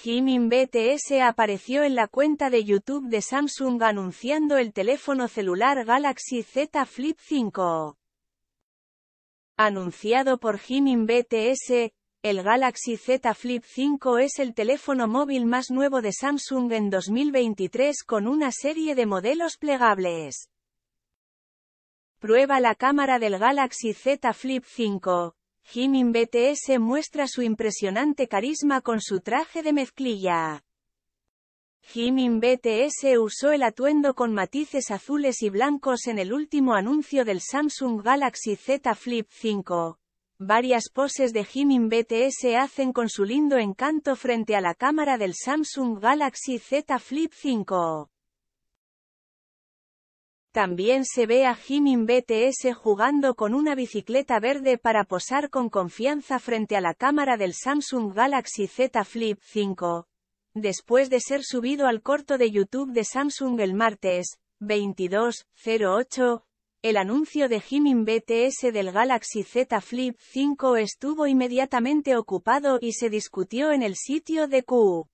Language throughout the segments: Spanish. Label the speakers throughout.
Speaker 1: Jimin BTS apareció en la cuenta de YouTube de Samsung anunciando el teléfono celular Galaxy Z Flip 5. Anunciado por Jimin BTS, el Galaxy Z Flip 5 es el teléfono móvil más nuevo de Samsung en 2023 con una serie de modelos plegables. Prueba la cámara del Galaxy Z Flip 5, Jimin BTS muestra su impresionante carisma con su traje de mezclilla. Jimin BTS usó el atuendo con matices azules y blancos en el último anuncio del Samsung Galaxy Z Flip 5. Varias poses de Jimin BTS hacen con su lindo encanto frente a la cámara del Samsung Galaxy Z Flip 5. También se ve a Jimin BTS jugando con una bicicleta verde para posar con confianza frente a la cámara del Samsung Galaxy Z Flip 5. Después de ser subido al corto de YouTube de Samsung el martes, 22.08, el anuncio de Jimin BTS del Galaxy Z Flip 5 estuvo inmediatamente ocupado y se discutió en el sitio de Q.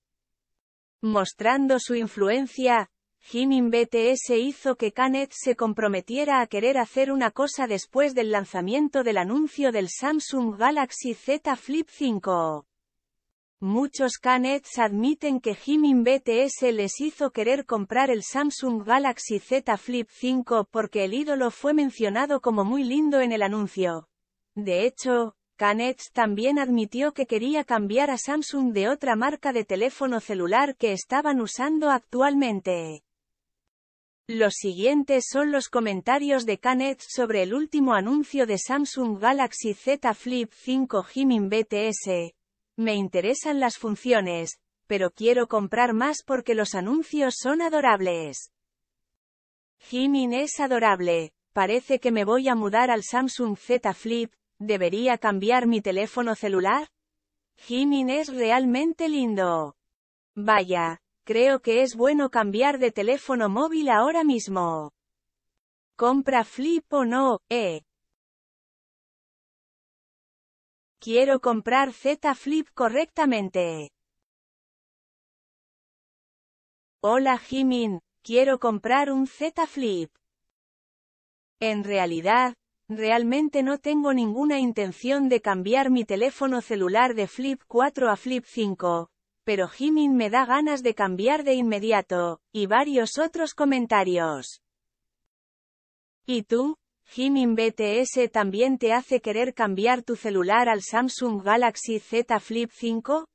Speaker 1: Mostrando su influencia, Jimin BTS hizo que Canet se comprometiera a querer hacer una cosa después del lanzamiento del anuncio del Samsung Galaxy Z Flip 5. Muchos Canets admiten que Jimin BTS les hizo querer comprar el Samsung Galaxy Z Flip 5 porque el ídolo fue mencionado como muy lindo en el anuncio. De hecho, Canets también admitió que quería cambiar a Samsung de otra marca de teléfono celular que estaban usando actualmente. Los siguientes son los comentarios de Canet sobre el último anuncio de Samsung Galaxy Z Flip 5 Gimin BTS. Me interesan las funciones, pero quiero comprar más porque los anuncios son adorables. Gimin es adorable, parece que me voy a mudar al Samsung Z Flip, ¿debería cambiar mi teléfono celular? Gimin es realmente lindo. Vaya, Creo que es bueno cambiar de teléfono móvil ahora mismo. Compra
Speaker 2: Flip o no, eh. Quiero comprar Z Flip correctamente.
Speaker 1: Hola Jimin, quiero comprar un Z Flip. En realidad, realmente no tengo ninguna intención de cambiar mi teléfono celular de Flip 4 a Flip 5, pero Jimin me da ganas de cambiar de inmediato, y varios otros comentarios. ¿Y tú? ¿Jimin BTS también te hace querer cambiar tu celular al Samsung Galaxy Z Flip 5?